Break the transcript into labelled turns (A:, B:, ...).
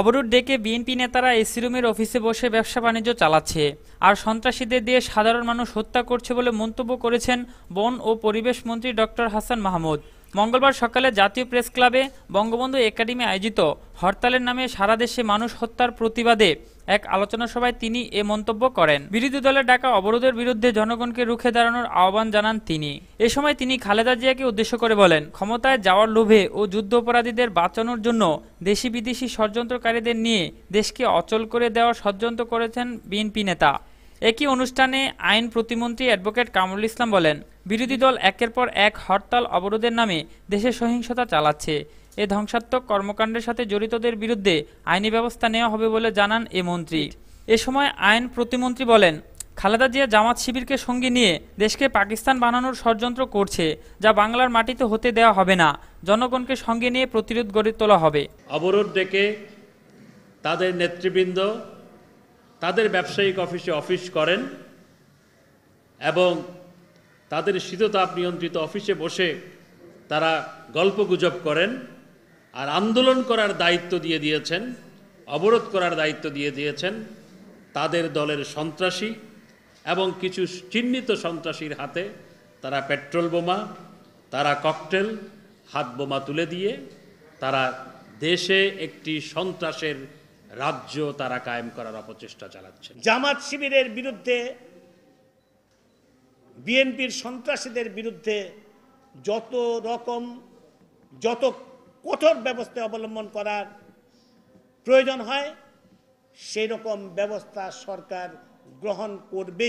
A: অবরোধ ডেকে বিএনপি নেতারা এসি রুমের অফিসে বসে ব্যবসা বাণিজ্য চালাচ্ছে আর সন্ত্রাসীদের দিয়ে সাধারণ মানুষ হত্যা করছে বলে মন্তব্য করেছেন বন ও পরিবেশ মন্ত্রী ডক্টর হাসান মাহমুদ মঙ্গলবার সকালে জাতীয় প্রেস ক্লাবে বঙ্গবন্ধু একাডেমি আয়োজিত হরতালের নামে সারা দেশে মানুষ হত্যার প্রতিবাদে এক আলোচনা সভায় তিনি এ মন্তব্য করেন বিরোধী দলের ডাকা অবরোধের বিরুদ্ধে জনগণকে রুখে দাঁড়ানোর আহ্বান জানান তিনি এ সময় তিনি খালেদা জিয়াকে উদ্দেশ্য করে বলেন ক্ষমতায় যাওয়ার লোভে ও যুদ্ধাপরাধীদের বাঁচানোর জন্য দেশি বিদেশি ষড়যন্ত্রকারীদের নিয়ে দেশকে অচল করে দেওয়া ষড়যন্ত্র করেছেন বিএনপি নেতা একই অনুষ্ঠানে আইন প্রতিমন্ত্রী অ্যাডভোকেট কামরুল ইসলাম বলেন বিরোধী দল একের পর এক হরতাল অবরোধের নামে দেশে সহিংসতা চালাচ্ছে এ ধ্বংসাত্মক কর্মকাণ্ডের সাথে জড়িতদের বিরুদ্ধে আইনি ব্যবস্থা নেওয়া হবে বলে জানান এ মন্ত্রী এ সময় আইন প্রতিমন্ত্রী বলেন খালেদা জিয়া জামাত শিবিরকে সঙ্গে নিয়ে দেশকে পাকিস্তান বানানোর ষড়যন্ত্র করছে যা বাংলার মাটিতে হতে দেওয়া হবে না জনগণকে সঙ্গে নিয়ে প্রতিরোধ গড়ে তোলা হবে অবরোধ ডেকে তাদের নেতৃবৃন্দ তাদের ব্যবসায়িক অফিসে অফিস করেন
B: এবং তাদের শীততাপ নিয়ন্ত্রিত অফিসে বসে তারা গল্প গুজব করেন আর আন্দোলন করার দায়িত্ব দিয়ে দিয়েছেন অবরোধ করার দায়িত্ব দিয়ে দিয়েছেন তাদের দলের সন্ত্রাসী এবং কিছু চিহ্নিত সন্ত্রাসীর হাতে তারা পেট্রোল বোমা তারা ককটেল হাত বোমা তুলে দিয়ে তারা দেশে একটি সন্ত্রাসের রাজ্য তারা কায়েম করার অপচেষ্টা চালাচ্ছে জামাত শিবিরের বিরুদ্ধে
C: বিএনপির সন্ত্রাসীদের বিরুদ্ধে যত রকম যত কঠোর ব্যবস্থা অবলম্বন করার প্রয়োজন হয় সেই রকম ব্যবস্থা সরকার গ্রহণ করবে